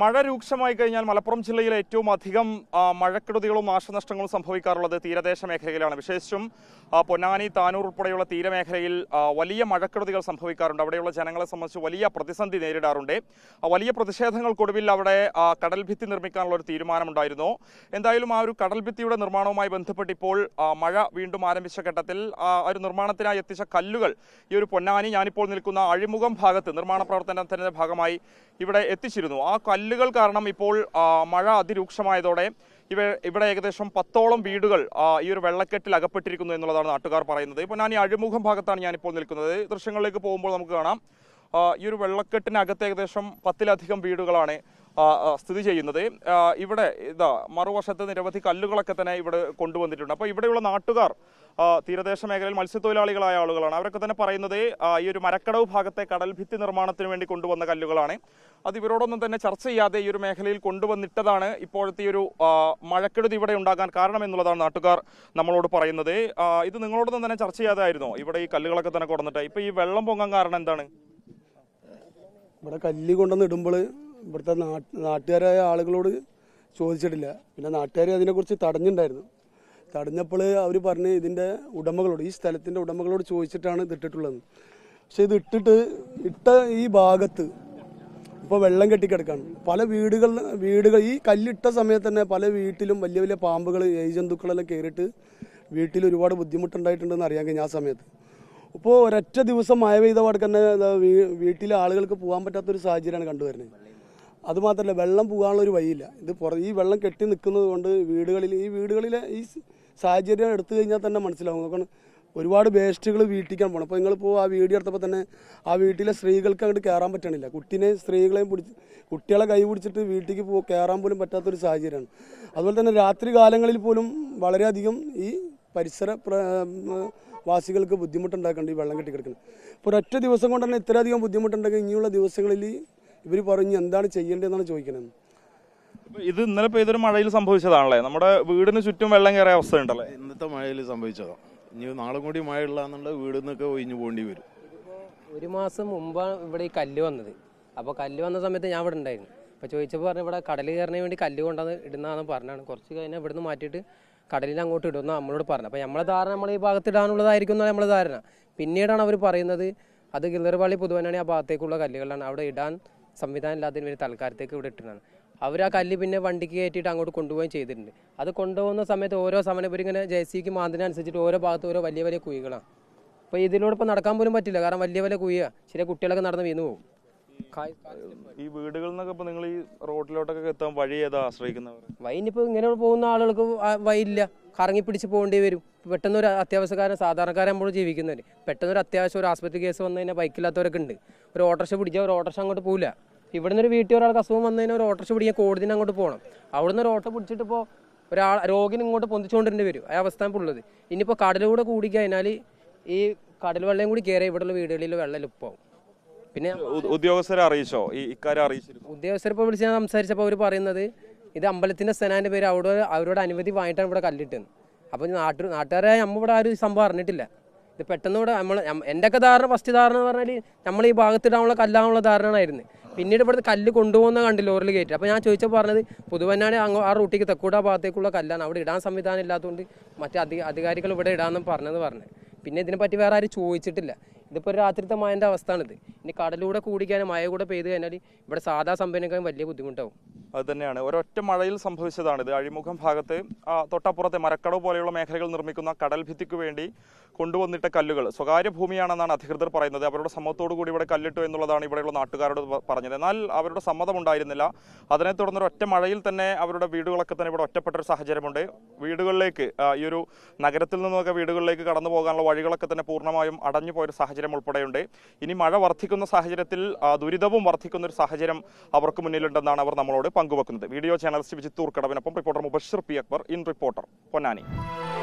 മഴ രൂക്ഷമായി കഴിഞ്ഞാൽ മലപ്പുറം ജില്ലയിൽ ഏറ്റവും അധികം മഴക്കെടുതികളും നാശനഷ്ടങ്ങളും സംഭവിക്കാറുള്ളത് തീരദേശ മേഖലയിലാണ് വിശേഷിച്ചും പൊന്നാനി താനൂർ ഉൾപ്പെടെയുള്ള തീരമേഖലയിൽ വലിയ മഴക്കെടുതികൾ സംഭവിക്കാറുണ്ട് അവിടെയുള്ള ജനങ്ങളെ സംബന്ധിച്ച് വലിയ പ്രതിസന്ധി നേരിടാറുണ്ട് വലിയ പ്രതിഷേധങ്ങൾക്കൊടുവിൽ അവിടെ കടൽഭിത്തി നിർമ്മിക്കാനുള്ള ഒരു തീരുമാനമുണ്ടായിരുന്നു എന്തായാലും ആ ഒരു കടൽഭിത്തിയുടെ നിർമ്മാണവുമായി ബന്ധപ്പെട്ട് ഇപ്പോൾ മഴ വീണ്ടും ആരംഭിച്ച ഘട്ടത്തിൽ ആ ഒരു നിർമ്മാണത്തിനായി എത്തിച്ച കല്ലുകൾ ഈ ഒരു പൊന്നാനി ഞാനിപ്പോൾ നിൽക്കുന്ന അഴിമുഖം ഭാഗത്ത് നിർമ്മാണ പ്രവർത്തനത്തിന്റെ ഭാഗമായി ഇവിടെ എത്തിച്ചിരുന്നു ആ കല്ല് കല്ലുകൾ കാരണം ഇപ്പോൾ മഴ അതിരൂക്ഷമായതോടെ ഇവ ഇവിടെ ഏകദേശം പത്തോളം വീടുകൾ ഈ ഒരു വെള്ളക്കെട്ടിൽ അകപ്പെട്ടിരിക്കുന്നു എന്നുള്ളതാണ് നാട്ടുകാർ പറയുന്നത് ഇപ്പോൾ ഞാൻ ഈ അഴിമുഖം ഭാഗത്താണ് ഞാനിപ്പോൾ നിൽക്കുന്നത് ദൃശ്യങ്ങളിലേക്ക് പോകുമ്പോൾ നമുക്ക് കാണാം ഈ ഒരു വെള്ളക്കെട്ടിനകത്ത് ഏകദേശം പത്തിലധികം വീടുകളാണ് സ്ഥിതി ചെയ്യുന്നത് ഇവിടെ ഇതാ മറുവശത്ത് നിരവധി കല്ലുകളൊക്കെ തന്നെ ഇവിടെ കൊണ്ടുവന്നിട്ടുണ്ട് അപ്പോൾ ഇവിടെയുള്ള നാട്ടുകാർ തീരദേശ മേഖലയിൽ മത്സ്യത്തൊഴിലാളികളായ ആളുകളാണ് അവരൊക്കെ തന്നെ പറയുന്നത് ഈ ഒരു മരക്കടവ് ഭാഗത്തെ കടൽ ഭിത്തി നിർമ്മാണത്തിന് വേണ്ടി കൊണ്ടുവന്ന കല്ലുകളാണ് അത് ഇവരോടൊന്നും തന്നെ ചർച്ച ചെയ്യാതെ ഈ ഒരു മേഖലയിൽ കൊണ്ടുവന്നിട്ടതാണ് ഇപ്പോഴത്തെ ഒരു മഴക്കെടുതി ഇവിടെ ഉണ്ടാകാൻ കാരണം എന്നുള്ളതാണ് നാട്ടുകാർ നമ്മളോട് പറയുന്നത് ഇത് നിങ്ങളോടൊന്നും തന്നെ ചർച്ച ചെയ്യാതായിരുന്നു ഇവിടെ ഈ കല്ലുകളൊക്കെ തന്നെ കൊടുന്നിട്ട് ഇപ്പൊ ഈ വെള്ളം പൊങ്ങാൻ കാരണം എന്താണ് ഇവിടെ കല്ല് കൊണ്ടുവന്ന് ഇടുമ്പോൾ ഇവിടുത്തെ നാട്ടുകാരായ ആളുകളോട് ചോദിച്ചിട്ടില്ല പിന്നെ നാട്ടുകാർ അതിനെക്കുറിച്ച് തടഞ്ഞിട്ടുണ്ടായിരുന്നു തടഞ്ഞപ്പോൾ അവർ പറഞ്ഞ് ഇതിൻ്റെ ഉടമകളോട് ഈ സ്ഥലത്തിൻ്റെ ഉടമകളോട് ചോദിച്ചിട്ടാണ് ഇത് ഇട്ടിട്ടുള്ളത് പക്ഷെ ഇത് ഇട്ടിട്ട് ഇട്ട ഈ ഭാഗത്ത് ഇപ്പോൾ വെള്ളം കെട്ടിക്കിടക്കാണ് പല വീടുകൾ വീടുകൾ ഈ കല്ലിട്ട സമയത്ത് തന്നെ പല വീട്ടിലും വലിയ വലിയ പാമ്പുകൾ ഏ ജന്തുക്കളെല്ലാം കയറിയിട്ട് വീട്ടിൽ ഒരുപാട് ബുദ്ധിമുട്ടുണ്ടായിട്ടുണ്ടെന്ന് അറിയാൻ കഴിഞ്ഞ ആ സമയത്ത് ഇപ്പോൾ ഒരൊറ്റ ദിവസം മഴ പെയ്ത പാടെ തന്നെ വീട്ടിലെ ആളുകൾക്ക് പോകാൻ പറ്റാത്തൊരു സാഹചര്യമാണ് കണ്ടുവരുന്നത് അതുമാത്രമല്ല വെള്ളം പോകാനുള്ള ഒരു വഴിയില്ല ഇത് പുറ ഈ വെള്ളം കെട്ടി നിൽക്കുന്നത് കൊണ്ട് വീടുകളിൽ ഈ വീടുകളിലെ ഈ സാഹചര്യം എടുത്തു കഴിഞ്ഞാൽ തന്നെ മനസ്സിലാവും നോക്കണം ഒരുപാട് വേസ്റ്റുകൾ വീട്ടിക്കാൻ പോകണം അപ്പോൾ നിങ്ങളിപ്പോൾ ആ വീഡിയോ എടുത്തപ്പോൾ തന്നെ ആ വീട്ടിലെ സ്ത്രീകൾക്ക് അങ്ങോട്ട് കയറാൻ പറ്റണില്ല കുട്ടീനെ സ്ത്രീകളെയും പിടിച്ച് കുട്ടികളെ കൈ പിടിച്ചിട്ട് വീട്ടിലേക്ക് പോ കയറാൻ പോലും പറ്റാത്തൊരു സാഹചര്യമാണ് അതുപോലെ തന്നെ രാത്രി കാലങ്ങളിൽ പോലും വളരെയധികം ഈ പരിസര വാസികൾക്ക് ബുദ്ധിമുട്ടുണ്ടാക്കേണ്ട ഈ വെള്ളം കെട്ടിക്കിടക്കുന്നത് ഇപ്പോൾ ഒരൊറ്റ ദിവസം കൊണ്ട് തന്നെ ഇത്രയധികം ബുദ്ധിമുട്ടുണ്ടെങ്കിൽ ഇനിയുള്ള ദിവസങ്ങളിൽ ഇവർ പറഞ്ഞ് എന്താണ് ചെയ്യേണ്ടതെന്നാണ് ചോദിക്കുന്നത് ഇത് ഇന്നലെ പെയ്തൊരു മഴയിൽ സംഭവിച്ചതാണല്ലേ നമ്മുടെ വീടിന് ചുറ്റും വെള്ളം കയറിയ അവസ്ഥ ഉണ്ടല്ലേ ഇന്നത്തെ മഴയിൽ സംഭവിച്ചതാണ് ഇനി നാളെ കൂടി മഴ ഉള്ളതെന്നുണ്ടെങ്കിൽ വീട് നിന്നൊക്കെ ഒഴിഞ്ഞു പോകേണ്ടി വരും ഒരു മാസം മുമ്പാണ് ഇവിടെ ഈ കല്ല് വന്നത് അപ്പോൾ കല്ല് വന്ന സമയത്ത് ഞാൻ ഇവിടെ ഉണ്ടായിരുന്നു അപ്പോൾ ചോദിച്ചപ്പോൾ പറഞ്ഞു ഇവിടെ കടല് കയറിന് വേണ്ടി കല്ല് കൊണ്ടുവന്ന് ഇടുന്നതാണെന്ന് പറഞ്ഞാണ് കുറച്ച് കഴിഞ്ഞാൽ ഇവിടുന്ന് മാറ്റിയിട്ട് കടലിൽ അങ്ങോട്ട് ഇടുമെന്ന് നമ്മളോട് പറഞ്ഞു അപ്പോൾ നമ്മളെ ധാരണ നമ്മൾ ഈ ഭാഗത്ത് ഇടാനുള്ളതായിരിക്കും എന്നാണ് നമ്മളെ ധാരണ പിന്നീടാണ് അവർ പറയുന്നത് അത് ഗില്ലർപാളി പുതുവനാണി ആ ഭാഗത്തേക്കുള്ള കല്ലുകളാണ് അവിടെ ഇടാൻ സംവിധാനം ഇല്ലാത്തതിന് വേണ്ടി തൽക്കാലത്തേക്ക് ഇവിടെ ഇട്ടിട്ടാണ് അവർ ആ കല്ല് പിന്നെ വണ്ടിക്ക് കയറ്റിയിട്ട് അങ്ങോട്ട് കൊണ്ടുപോവുകയും ചെയ്തിട്ടുണ്ട് അത് കൊണ്ടുപോകുന്ന സമയത്ത് ഓരോ സമയം ഇങ്ങനെ ജെ സിക്ക് മാന്തിനനുസരിച്ചിട്ട് ഓരോ ഭാഗത്ത് ഓരോ വലിയ വലിയ കുഴികളാണ് അപ്പോൾ ഇതിലൂടെ ഇപ്പോൾ നടക്കാൻ പോലും പറ്റില്ല കാരണം വലിയ വലിയ കുഴിയാണ് ചെറിയ കുട്ടികളൊക്കെ നടന്ന് വീണ് പോകും ഈ വീടുകളിൽ നിന്നൊക്കെ നിങ്ങൾ ഈ റോഡിലോട്ടൊക്കെ എത്താൻ വഴി ഏതാ ആശ്രയിക്കുന്നത് വൈനിപ്പോൾ ഇങ്ങനെ പോകുന്ന ആളുകൾക്ക് വഴിയില്ല കറങ്ങി പിടിച്ച് പോകേണ്ടി വരും പെട്ടെന്ന് ഒരു അത്യാവശ്യക്കാരൻ സാധാരണക്കാരൻ നമ്മൾ ജീവിക്കുന്നവർ പെട്ടെന്ന് ഒരു അത്യാവശ്യം ഒരു ആസ്പത്രി കേസ് വന്നു കഴിഞ്ഞാൽ ബൈക്കില്ലാത്തവരൊക്കെ ഉണ്ട് ഒരു ഓട്ടോറിക്ഷ പിടിച്ചാൽ ഒരു ഓട്ടോറിക്ഷ അങ്ങോട്ട് പോകില്ല ഇവിടുന്ന് ഒരു വീട്ടിൽ ഒരാൾക്ക് അസുഖം വന്നതിന് ഒരു ഓട്ടോറിക്ഷ പിടിക്കാൻ കോടതിന് അങ്ങോട്ട് പോകണം അവിടുന്ന് ഒരു ഓട്ടോ പിടിച്ചിട്ട് ഇപ്പോൾ ഒരാൾ രോഗിന് ഇങ്ങോട്ട് പൊന്തിച്ചുകൊണ്ടിരുന്ന വരും ആ അവസ്ഥ ഉള്ളത് ഇനിയിപ്പോൾ കടലൂടെ കൂടി കഴിഞ്ഞാൽ ഈ കടൽ വെള്ളം കൂടി കയറിയ ഇവിടെയുള്ള വീടുകളിൽ വെള്ളം ഉപ്പാവും പിന്നെ ഉദ്യോഗസ്ഥരെ അറിയിച്ചോ ഈ ഇക്കാര്യം അറിയിച്ചിരുന്നു ഉദ്യോഗസ്ഥരെ ഇപ്പോൾ വിളിച്ച് ഞാൻ സംസാരിച്ചപ്പോൾ അവർ പറയുന്നത് ഇത് അമ്പലത്തിന്റെ സ്ഥലത്തിന്റെ പേര് അവിടെ അവരോട് അനുമതി വാങ്ങിയിട്ടാണ് ഇവിടെ കല്ലിട്ടുന്നത് അപ്പോൾ നാട്ടു നാട്ടുകാരായ നമ്മൾ ഇവിടെ ആരും സംഭവം അറിഞ്ഞിട്ടില്ല ഇത് പെട്ടെന്ന് ഇവിടെ നമ്മൾ എൻ്റെയൊക്കെ ധാരണ ഫസ്റ്റ് ധാരണ എന്ന് പറഞ്ഞാൽ നമ്മൾ ഈ ഭാഗത്തിടാനുള്ള ധാരണയാണ് ധാരണയായിരുന്നു പിന്നീട് ഇവിടുന്ന് കല്ല് കൊണ്ടുപോകുന്ന കണ്ട് ലോറിൽ കയറ്റി അപ്പോൾ ഞാൻ ചോദിച്ചാൽ പറഞ്ഞത് പൊതുവനാണ് അങ്ങ് ആ റൂട്ടിക്ക് തെക്കൂട ഭാഗത്തേക്കുള്ള കല്ലാണ് അവിടെ ഇടാൻ സംവിധാനം ഇല്ലാത്തതുകൊണ്ട് മറ്റേ അധികാരികൾ ഇവിടെ ഇടാമെന്ന് പറഞ്ഞത് പറഞ്ഞു പിന്നെ ഇതിനെപ്പറ്റി വേറെ ആരും ചോദിച്ചിട്ടില്ല ഇതിപ്പോൾ ഒരു രാത്രിത്തെ മഴൻ്റെ അവസ്ഥയാണിത് ഇനി കടലൂടെ കൂടിക്കാനും മഴ കൂടെ പെയ്ത് കഴിഞ്ഞാൽ ഇവിടെ സാധാ സംഭരണക്കാരും വലിയ ബുദ്ധിമുട്ടാവും അത് തന്നെയാണ് ഒരൊറ്റ മഴയിൽ സംഭവിച്ചതാണിത് അഴിമുഖം ഭാഗത്ത് തൊട്ടപ്പുറത്തെ മരക്കടവ് പോലെയുള്ള മേഖലകൾ നിർമ്മിക്കുന്ന കടൽഭിത്തിക്ക് വേണ്ടി കൊണ്ടുവന്നിട്ട കല്ലുകൾ സ്വകാര്യ ഭൂമിയാണെന്നാണ് അധികൃതർ പറയുന്നത് അവരുടെ സമ്മതത്തോടു കൂടി ഇവിടെ കല്ലിട്ടു എന്നുള്ളതാണ് ഇവിടെയുള്ള നാട്ടുകാരോട് പറഞ്ഞത് എന്നാൽ അവരുടെ സമ്മതം ഉണ്ടായിരുന്നില്ല അതിനെ തുടർന്ന് ഒറ്റ മഴയിൽ തന്നെ അവരുടെ വീടുകളൊക്കെ തന്നെ ഇവിടെ ഒറ്റപ്പെട്ട ഒരു സാഹചര്യമുണ്ട് വീടുകളിലേക്ക് ഈ ഒരു നഗരത്തിൽ നിന്നൊക്കെ വീടുകളിലേക്ക് കടന്നു പോകാനുള്ള വഴികളൊക്കെ തന്നെ പൂർണ്ണമായും അടഞ്ഞു പോയൊരു സാഹചര്യം ഉൾപ്പെടെയുണ്ട് ഇനി മഴ വർദ്ധിക്കുന്ന സാഹചര്യത്തിൽ ദുരിതവും വർദ്ധിക്കുന്ന ഒരു സാഹചര്യം അവർക്ക് മുന്നിലുണ്ടെന്നാണ് അവർ നമ്മളോട് പങ്കുവെക്കുന്നത് വീഡിയോ ചാനലിസ്റ്റ് വിജിത്തൂർ കടവിനൊപ്പം റിപ്പോർട്ടർ മുബഷർ പി അക്ബർ ഇൻ റിപ്പോർട്ടർ പൊന്നാനി